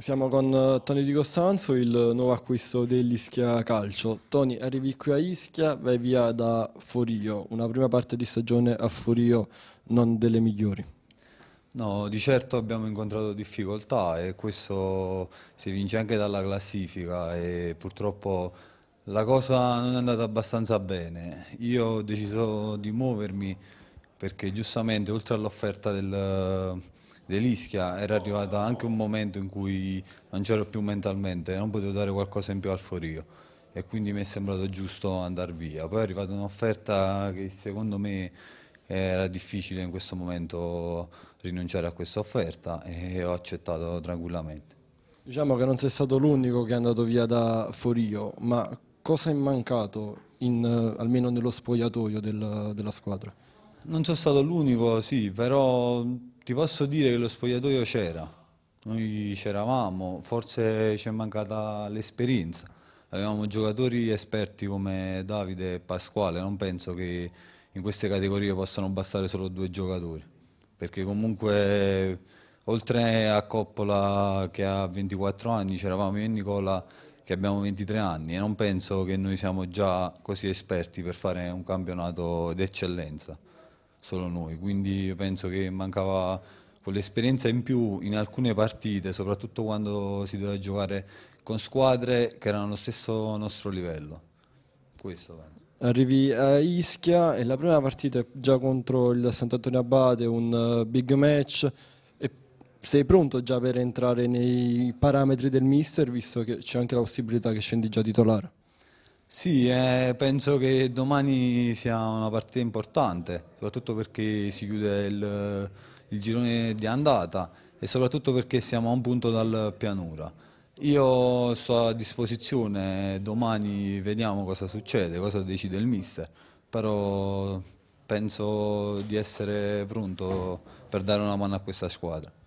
Siamo con eh, Tony Di Costanzo, il nuovo acquisto dell'Ischia Calcio. Tony, arrivi qui a Ischia, vai via da Forio, una prima parte di stagione a Forio non delle migliori. No, di certo abbiamo incontrato difficoltà e questo si vince anche dalla classifica e purtroppo la cosa non è andata abbastanza bene. Io ho deciso di muovermi perché giustamente oltre all'offerta del, dell'Ischia era arrivato anche un momento in cui non c'ero più mentalmente non potevo dare qualcosa in più al Forio e quindi mi è sembrato giusto andare via. Poi è arrivata un'offerta che secondo me era difficile in questo momento rinunciare a questa offerta e ho accettato tranquillamente. Diciamo che non sei stato l'unico che è andato via da Forio, ma cosa è mancato in, eh, almeno nello spogliatoio del, della squadra? Non sono stato l'unico, sì, però ti posso dire che lo spogliatoio c'era. Noi c'eravamo, forse ci è mancata l'esperienza. Avevamo giocatori esperti come Davide e Pasquale, non penso che in queste categorie possano bastare solo due giocatori, perché comunque oltre a Coppola che ha 24 anni, c'eravamo io e Nicola che abbiamo 23 anni e non penso che noi siamo già così esperti per fare un campionato d'eccellenza solo noi, quindi io penso che mancava quell'esperienza in più in alcune partite, soprattutto quando si doveva giocare con squadre che erano allo stesso nostro livello. Questo penso. Arrivi a Ischia e la prima partita è già contro il Sant'Antonio Abate, un eh, big match. E sei pronto già per entrare nei parametri del mister, visto che c'è anche la possibilità che scendi già titolare? Sì, eh, penso che domani sia una partita importante, soprattutto perché si chiude il, il, girone di andata e soprattutto perché siamo a un punto dal pianura. Io sto a disposizione, domani vediamo cosa succede, cosa decide il mister, però penso di essere pronto per dare una mano a questa squadra.